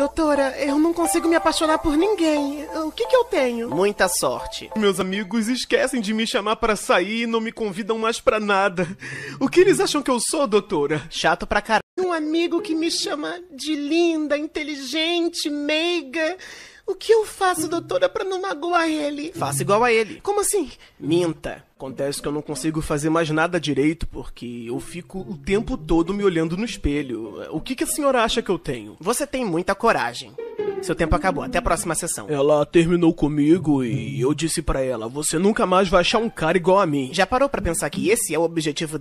Doutora, eu não consigo me apaixonar por ninguém. O que, que eu tenho? Muita sorte. Meus amigos esquecem de me chamar para sair e não me convidam mais para nada. O que eles acham que eu sou, doutora? Chato pra caralho. Um amigo que me chama de linda, inteligente, meiga. O que eu faço, doutora, para não magoar ele? Faça igual a ele. Como assim? Minta. Acontece que eu não consigo fazer mais nada direito porque eu fico o tempo todo me olhando no espelho. O que, que a senhora acha que eu tenho? Você tem muita coragem. Seu tempo acabou, até a próxima sessão. Ela terminou comigo e eu disse para ela: "Você nunca mais vai achar um cara igual a mim". Já parou para pensar que esse é o objetivo